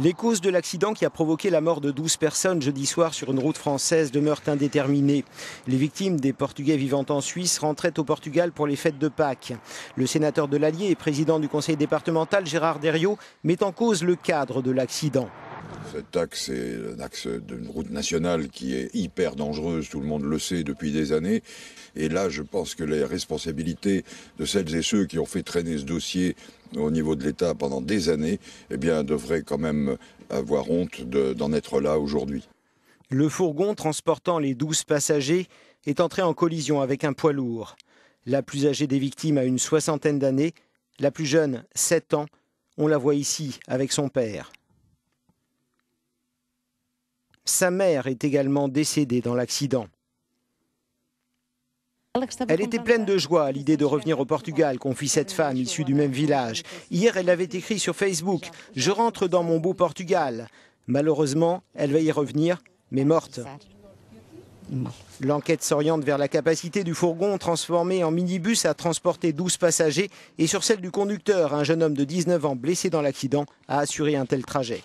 Les causes de l'accident qui a provoqué la mort de 12 personnes jeudi soir sur une route française demeurent indéterminées. Les victimes des Portugais vivant en Suisse rentraient au Portugal pour les fêtes de Pâques. Le sénateur de l'Allier et président du conseil départemental Gérard Derriot met en cause le cadre de l'accident. Cet axe est un axe d'une route nationale qui est hyper dangereuse, tout le monde le sait depuis des années. Et là, je pense que les responsabilités de celles et ceux qui ont fait traîner ce dossier au niveau de l'État pendant des années, eh devraient quand même avoir honte d'en être là aujourd'hui. Le fourgon transportant les 12 passagers est entré en collision avec un poids lourd. La plus âgée des victimes a une soixantaine d'années, la plus jeune, 7 ans. On la voit ici avec son père. Sa mère est également décédée dans l'accident. Elle était pleine de joie à l'idée de revenir au Portugal, confie cette femme issue du même village. Hier, elle avait écrit sur Facebook Je rentre dans mon beau Portugal. Malheureusement, elle va y revenir, mais morte. L'enquête s'oriente vers la capacité du fourgon transformé en minibus à transporter 12 passagers et sur celle du conducteur, un jeune homme de 19 ans blessé dans l'accident, a assuré un tel trajet.